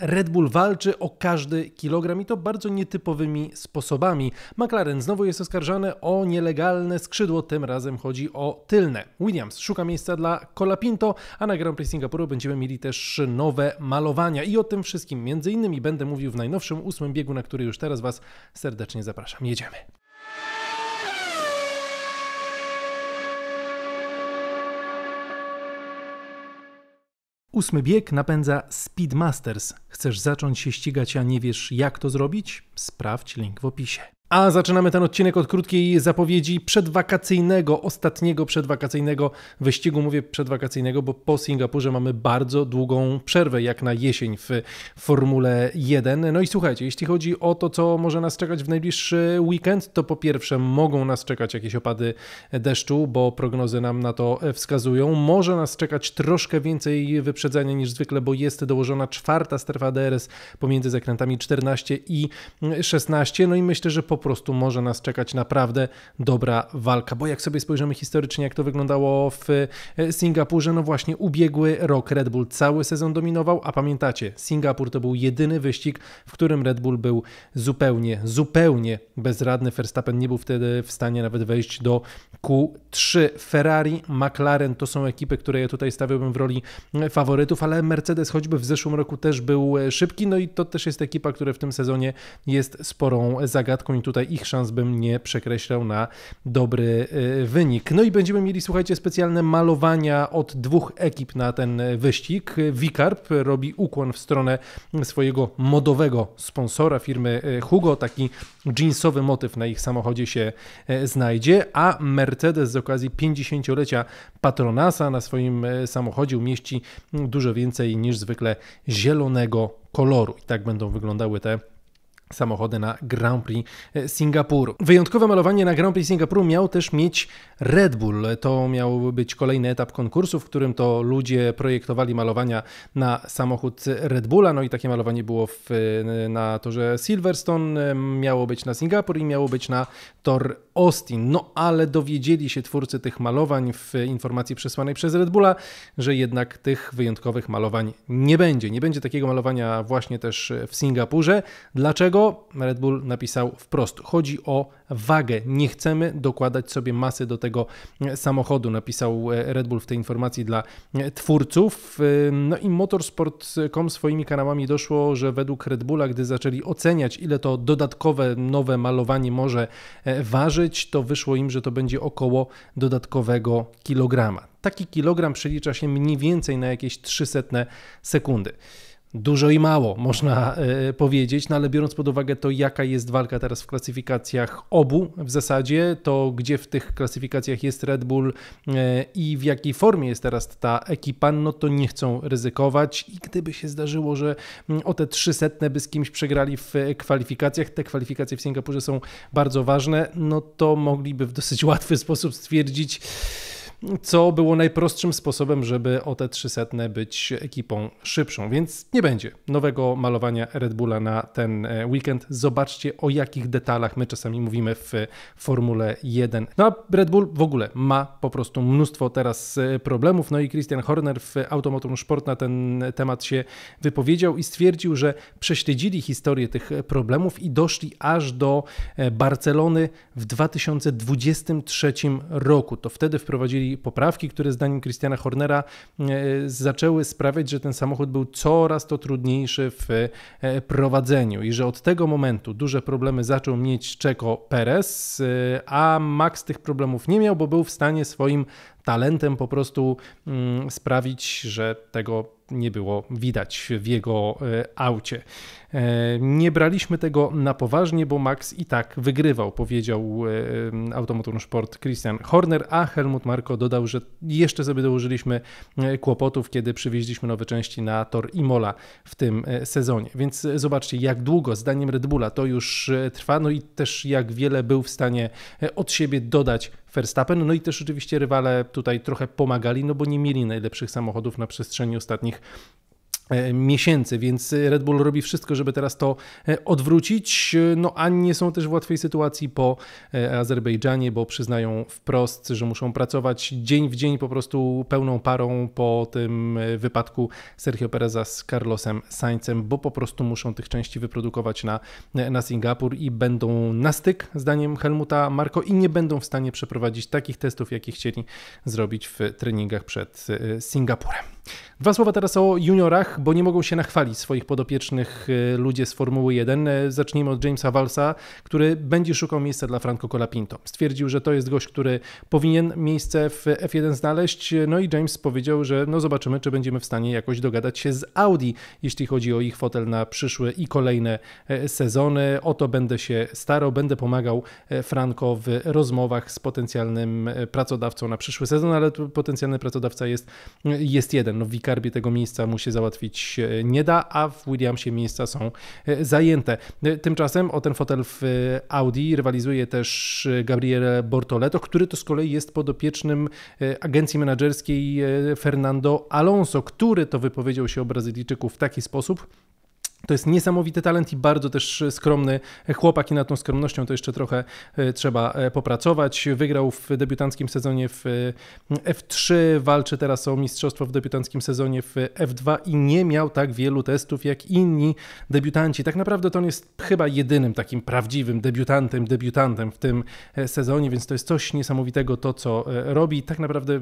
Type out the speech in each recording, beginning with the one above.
Red Bull walczy o każdy kilogram i to bardzo nietypowymi sposobami. McLaren znowu jest oskarżany o nielegalne skrzydło, tym razem chodzi o tylne. Williams szuka miejsca dla Colapinto, a na Grand Prix Singapuru będziemy mieli też nowe malowania. I o tym wszystkim między innymi będę mówił w najnowszym ósmym biegu, na który już teraz Was serdecznie zapraszam. Jedziemy. Ósmy bieg napędza Speedmasters. Chcesz zacząć się ścigać, a nie wiesz jak to zrobić? Sprawdź link w opisie. A zaczynamy ten odcinek od krótkiej zapowiedzi przedwakacyjnego, ostatniego przedwakacyjnego wyścigu. Mówię przedwakacyjnego, bo po Singapurze mamy bardzo długą przerwę, jak na jesień w Formule 1. No i słuchajcie, jeśli chodzi o to, co może nas czekać w najbliższy weekend, to po pierwsze mogą nas czekać jakieś opady deszczu, bo prognozy nam na to wskazują. Może nas czekać troszkę więcej wyprzedzenia niż zwykle, bo jest dołożona czwarta strefa DRS pomiędzy zakrętami 14 i 16. No i myślę, że po prostu może nas czekać naprawdę dobra walka. Bo jak sobie spojrzymy historycznie, jak to wyglądało w e, Singapurze, no właśnie ubiegły rok Red Bull cały sezon dominował, a pamiętacie, Singapur to był jedyny wyścig, w którym Red Bull był zupełnie, zupełnie bezradny. Verstappen nie był wtedy w stanie nawet wejść do Q3. Ferrari, McLaren to są ekipy, które ja tutaj stawiałbym w roli faworytów, ale Mercedes choćby w zeszłym roku też był szybki, no i to też jest ekipa, która w tym sezonie jest sporą zagadką i tu tutaj ich szans bym nie przekreślał na dobry y, wynik. No i będziemy mieli, słuchajcie, specjalne malowania od dwóch ekip na ten wyścig. Wikarp robi ukłon w stronę swojego modowego sponsora firmy y, Hugo. Taki jeansowy motyw na ich samochodzie się y, znajdzie, a Mercedes z okazji 50-lecia Patronasa na swoim samochodzie umieści dużo więcej niż zwykle zielonego koloru. I tak będą wyglądały te samochody na Grand Prix e, Singapuru. Wyjątkowe malowanie na Grand Prix Singapuru miał też mieć Red Bull. To miał być kolejny etap konkursu, w którym to ludzie projektowali malowania na samochód Red Bulla. No i takie malowanie było w, e, na torze Silverstone, e, miało być na Singapur i miało być na tor Austin. No ale dowiedzieli się twórcy tych malowań w informacji przesłanej przez Red Bulla, że jednak tych wyjątkowych malowań nie będzie. Nie będzie takiego malowania właśnie też w Singapurze. Dlaczego? to Red Bull napisał wprost: chodzi o wagę. Nie chcemy dokładać sobie masy do tego e, samochodu, napisał e, Red Bull w tej informacji dla e, twórców. No i motorsport.com swoimi kanałami doszło, że według Red Bulla, gdy zaczęli oceniać, ile to dodatkowe nowe malowanie może ważyć, to wyszło im, że to będzie około dodatkowego kilograma. Taki kilogram przelicza się mniej więcej na jakieś 300 sekundy. Dużo i mało, można e, powiedzieć, no ale biorąc pod uwagę to, jaka jest walka teraz w klasyfikacjach obu w zasadzie, to gdzie w tych klasyfikacjach jest Red Bull e, i w jakiej formie jest teraz ta ekipa, no to nie chcą ryzykować i gdyby się zdarzyło, że mm, o te setne by z kimś przegrali w e, kwalifikacjach, te kwalifikacje w Singapurze są bardzo ważne, no to mogliby w dosyć łatwy sposób stwierdzić, co było najprostszym sposobem, żeby o te 300 być ekipą szybszą, więc nie będzie nowego malowania Red Bulla na ten e, weekend. Zobaczcie o jakich detalach my czasami mówimy w e, Formule 1. No a Red Bull w ogóle ma po prostu mnóstwo teraz e, problemów, no i Christian Horner w Automotor Sport na ten temat się wypowiedział i stwierdził, że prześledzili historię tych problemów i doszli aż do Barcelony w 2023 roku. To wtedy wprowadzili poprawki, które zdaniem Christiana Hornera e, zaczęły sprawiać, że ten samochód był coraz to trudniejszy w e, prowadzeniu i że od tego momentu duże problemy zaczął mieć Czeko Perez, e, a Max tych problemów nie miał, bo był w stanie swoim talentem po prostu mm, sprawić, że tego nie było widać w jego aucie. E, nie braliśmy tego na poważnie, bo Max i tak wygrywał, powiedział e, Automotor Sport Christian Horner, a Helmut Marko dodał, że jeszcze sobie dołożyliśmy e, kłopotów, kiedy przywieźliśmy nowe części na tor Imola w tym sezonie. Więc zobaczcie, jak długo zdaniem Red Bulla to już trwa, no i też jak wiele był w stanie od siebie dodać Verstappen. No i też oczywiście rywale tutaj trochę pomagali, no bo nie mieli najlepszych samochodów na przestrzeni ostatnich E, miesięcy, więc Red Bull robi wszystko, żeby teraz to e, odwrócić. No a nie są też w łatwej sytuacji po e, Azerbejdżanie, bo przyznają wprost, że muszą pracować dzień w dzień po prostu pełną parą po tym wypadku Sergio Pereza z Carlosem Saincem, bo po prostu muszą tych części wyprodukować na, na Singapur i będą na styk, zdaniem Helmuta Marko, i nie będą w stanie przeprowadzić takich testów, jakie chcieli zrobić w treningach przed Singapurem. Dwa słowa teraz o juniorach, bo nie mogą się nachwalić swoich podopiecznych y, ludzie z Formuły 1. E, zacznijmy od Jamesa Walsa, który będzie szukał miejsca dla Franco Colapinto. Stwierdził, że to jest gość, który powinien miejsce w F1 znaleźć. No i James powiedział, że no zobaczymy, czy będziemy w stanie jakoś dogadać się z Audi, jeśli chodzi o ich fotel na przyszłe i kolejne e, sezony. O to będę się starał, będę pomagał e, Franco w rozmowach z potencjalnym pracodawcą na przyszły sezon, ale potencjalny pracodawca jest, jest jeden no w Wikarbie tego miejsca mu się załatwić e, nie da, a w Williamsie miejsca są e, zajęte. E, tymczasem o ten fotel w Audi rywalizuje też Gabriele Bortoleto, który to z kolei jest podopiecznym agencji menedżerskiej Fernando Alonso, który to wypowiedział się o Brazylijczyku w taki sposób, to jest niesamowity talent i bardzo też skromny chłopak i nad tą skromnością to jeszcze trochę e, trzeba e, popracować. Wygrał w debiutanckim sezonie w e, F3, walczy teraz o mistrzostwo w debiutanckim sezonie w F2 i nie miał tak wielu testów jak inni debiutanci. Tak naprawdę to on jest chyba jedynym takim prawdziwym debiutantem, debiutantem w tym sezonie, więc to jest coś niesamowitego to, co robi. Tak naprawdę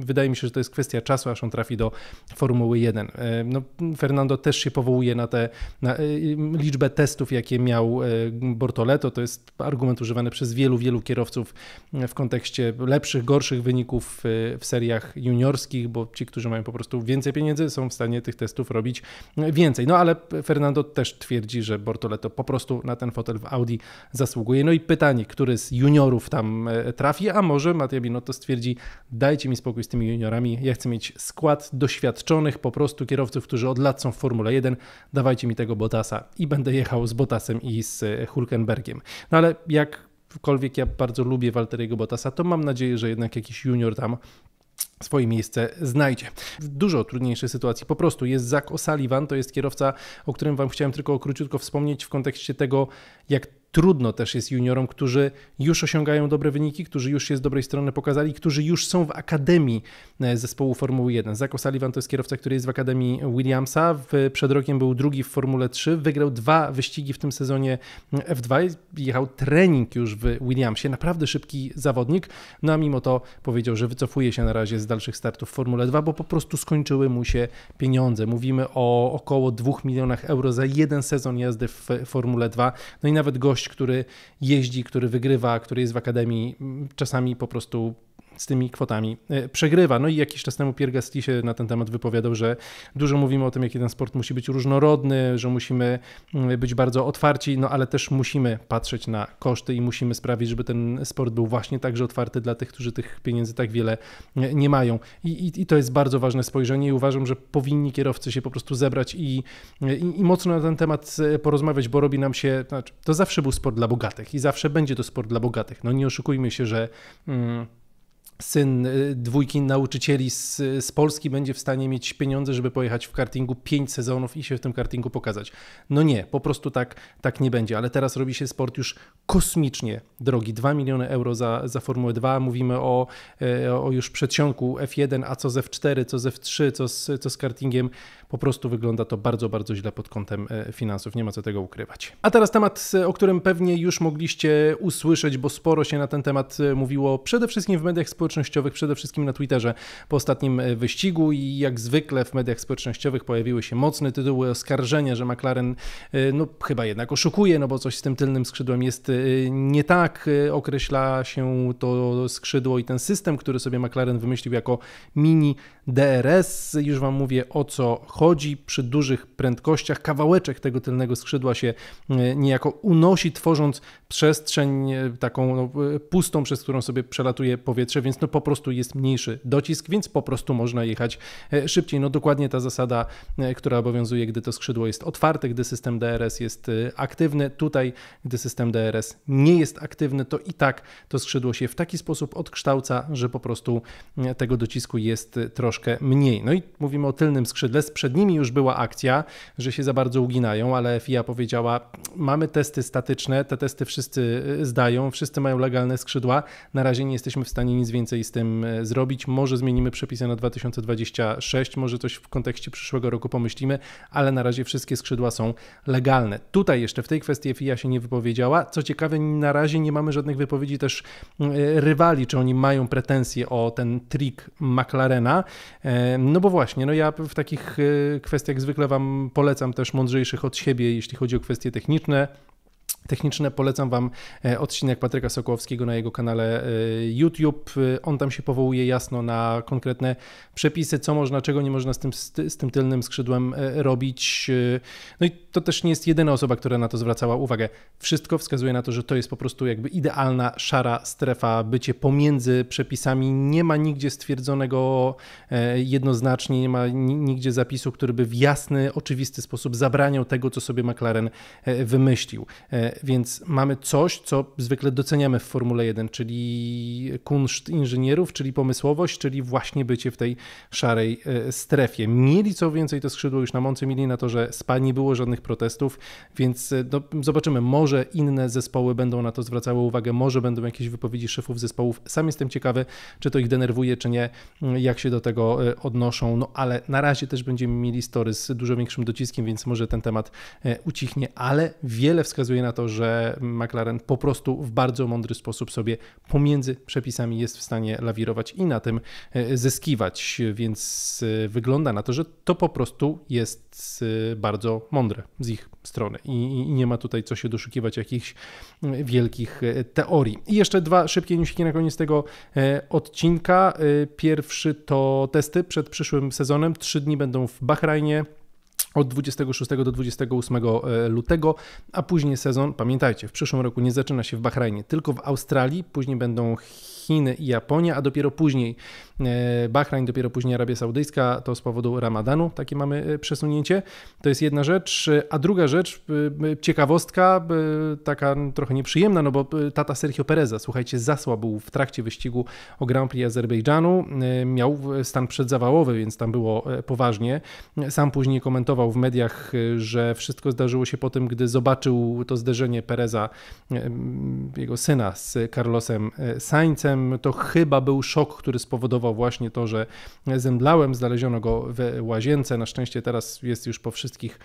wydaje mi się, że to jest kwestia czasu, aż on trafi do Formuły 1. No, Fernando też się powołuje na te Y, y, liczbę testów, jakie miał e, Bortoleto. To jest argument używany przez wielu, wielu kierowców e, w kontekście lepszych, gorszych wyników e, w seriach juniorskich, bo ci, którzy mają po prostu więcej pieniędzy, są w stanie tych testów robić więcej. No ale Fernando też twierdzi, że Bortoleto po prostu na ten fotel w Audi zasługuje. No i pytanie, który z juniorów tam trafi, a może Mattia Binotto stwierdzi, dajcie mi spokój z tymi juniorami, ja chcę mieć skład doświadczonych po prostu kierowców, którzy od lat są w Formule 1, dawajcie mi tego Botasa i będę jechał z Botasem i z e, Hulkenbergiem. No ale jakkolwiek ja bardzo lubię Walteriego Botasa, to mam nadzieję, że jednak jakiś junior tam swoje miejsce znajdzie. W dużo trudniejszej sytuacji po prostu jest Zach O'Sullivan, to jest kierowca, o którym Wam chciałem tylko króciutko wspomnieć w kontekście tego, jak trudno też jest juniorom, którzy już osiągają dobre wyniki, którzy już się z dobrej strony pokazali, którzy już są w akademii e, zespołu Formuły 1. Zako O'Sullivan to jest kierowca, który jest w akademii Williamsa. W, przed rokiem był drugi w Formule 3, wygrał dwa wyścigi w tym sezonie F2, jechał trening już w Williamsie, naprawdę szybki zawodnik, no a mimo to powiedział, że wycofuje się na razie z dalszych startów w Formule 2, bo po prostu skończyły mu się pieniądze. Mówimy o około 2 milionach euro za jeden sezon jazdy w Formule 2, no i nawet gość gość, który jeździ, który wygrywa, który jest w akademii, czasami po prostu z tymi kwotami e, przegrywa. No i jakiś czas temu Pierre Gasly się na ten temat wypowiadał, że dużo mówimy o tym, jaki ten sport musi być różnorodny, że musimy mm, być bardzo otwarci, no ale też musimy patrzeć na koszty i musimy sprawić, żeby ten sport był właśnie także otwarty dla tych, którzy tych pieniędzy tak wiele e, nie mają. I, i, i to jest bardzo ważne spojrzenie i uważam, że powinni kierowcy się po prostu zebrać i, e, i, i mocno na ten temat porozmawiać, bo robi nam się, znaczy, to zawsze był sport dla bogatych i zawsze będzie to sport dla bogatych. No nie oszukujmy się, że... Mm, syn y, dwójki nauczycieli z, z Polski będzie w stanie mieć pieniądze, żeby pojechać w kartingu 5 sezonów i się w tym kartingu pokazać. No nie, po prostu tak, tak nie będzie, ale teraz robi się sport już kosmicznie drogi. 2 miliony euro za, za Formułę 2, mówimy o, e, o już przedsionku F1, a co z F4, co z F3, co z, co z kartingiem. Po prostu wygląda to bardzo, bardzo źle pod kątem e, finansów, nie ma co tego ukrywać. A teraz temat, e, o którym pewnie już mogliście usłyszeć, bo sporo się na ten temat mówiło, przede wszystkim w mediach społecznościowych, społecznościowych, przede wszystkim na Twitterze po ostatnim e, wyścigu i jak zwykle w mediach społecznościowych pojawiły się mocne tytuły oskarżenia, że McLaren e, no chyba jednak oszukuje, no bo coś z tym tylnym skrzydłem jest e, nie tak. Określa się to skrzydło i ten system, który sobie McLaren wymyślił jako mini DRS. Już Wam mówię o co chodzi. Przy dużych prędkościach kawałeczek tego tylnego skrzydła się niejako unosi, tworząc przestrzeń taką no, pustą, przez którą sobie przelatuje powietrze, więc więc no po prostu jest mniejszy docisk, więc po prostu można jechać e, szybciej. No dokładnie ta zasada, e, która obowiązuje, gdy to skrzydło jest otwarte, gdy system DRS jest e, aktywny. Tutaj, gdy system DRS nie jest aktywny, to i tak to skrzydło się w taki sposób odkształca, że po prostu tego docisku jest troszkę mniej. No i mówimy o tylnym skrzydle. Z przednimi już była akcja, że się za bardzo uginają, ale FIA powiedziała: Mamy testy statyczne, te testy wszyscy zdają, wszyscy mają legalne skrzydła. Na razie nie jesteśmy w stanie nic więcej więcej z tym e, zrobić. Może zmienimy przepisy na 2026, może coś w kontekście przyszłego roku pomyślimy, ale na razie wszystkie skrzydła są legalne. Tutaj jeszcze w tej kwestii FIA się nie wypowiedziała. Co ciekawe, na razie nie mamy żadnych wypowiedzi też mm, e, rywali, czy oni mają pretensje o ten trik McLarena. E, no bo właśnie, no ja w takich kwestiach zwykle Wam polecam też mądrzejszych od siebie, jeśli chodzi o kwestie techniczne techniczne. Polecam Wam e, odcinek Patryka Sokołowskiego na jego kanale e, YouTube. E, on tam się powołuje jasno na konkretne przepisy, co można, czego nie można z tym, z tym tylnym skrzydłem robić. No i to też nie jest jedyna osoba, która na to zwracała uwagę. Wszystko wskazuje na to, że to jest po prostu jakby idealna szara strefa, bycie pomiędzy przepisami. Nie ma nigdzie stwierdzonego jednoznacznie, nie ma nigdzie zapisu, który by w jasny, oczywisty sposób zabraniał tego, co sobie McLaren wymyślił więc mamy coś, co zwykle doceniamy w Formule 1, czyli kunszt inżynierów, czyli pomysłowość, czyli właśnie bycie w tej szarej e, strefie. Mieli co więcej to skrzydło już na Monce, mieli na to, że spa nie było żadnych protestów, więc e, no, zobaczymy, może inne zespoły będą na to zwracały uwagę, może będą jakieś wypowiedzi szefów zespołów. Sam jestem ciekawy, czy to ich denerwuje, czy nie, jak się do tego e, odnoszą, no ale na razie też będziemy mieli story z dużo większym dociskiem, więc może ten temat ucichnie, ale wiele wskazuje na to, że McLaren po prostu w bardzo mądry sposób sobie pomiędzy przepisami jest w stanie lawirować i na tym e, zyskiwać, więc e, wygląda na to, że to po prostu jest e, bardzo mądre z ich strony i, i nie ma tutaj co się doszukiwać jakichś wielkich teorii. I jeszcze dwa szybkie newsiki na koniec tego odcinka. Pierwszy to testy przed przyszłym sezonem. Trzy dni będą w Bahrajnie od 26 do 28 e, lutego, a później sezon, pamiętajcie, w przyszłym roku nie zaczyna się w Bahrajnie, tylko w Australii, później będą Chiny i Japonia, a dopiero później e, Bahrajn, dopiero później Arabia Saudyjska, to z powodu Ramadanu, takie mamy e, przesunięcie. To jest jedna rzecz, a druga rzecz, ciekawostka, taka trochę nieprzyjemna, no bo tata Sergio Pereza, słuchajcie, zasłabł w trakcie wyścigu o Grand Prix Azerbejdżanu, miał stan przedzawałowy, więc tam było poważnie. Sam później komentował w mediach, y, że wszystko zdarzyło się po tym, gdy zobaczył to zderzenie Pereza, y, y, jego syna z Carlosem Saincem. To chyba był szok, który spowodował właśnie to, że zemdlałem. Znaleziono go w łazience. Na szczęście teraz jest już po wszystkich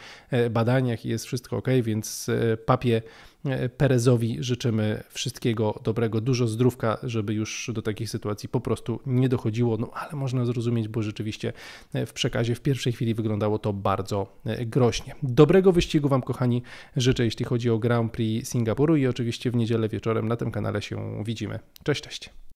badaniach i jest wszystko ok, więc papie E, Perezowi życzymy wszystkiego dobrego, dużo zdrówka, żeby już do takich sytuacji po prostu nie dochodziło, no ale można zrozumieć, bo rzeczywiście e, w przekazie w pierwszej chwili wyglądało to bardzo e, groźnie. Dobrego wyścigu Wam, kochani, życzę, jeśli chodzi o Grand Prix Singapuru i oczywiście w niedzielę wieczorem na tym kanale się widzimy. Cześć, cześć.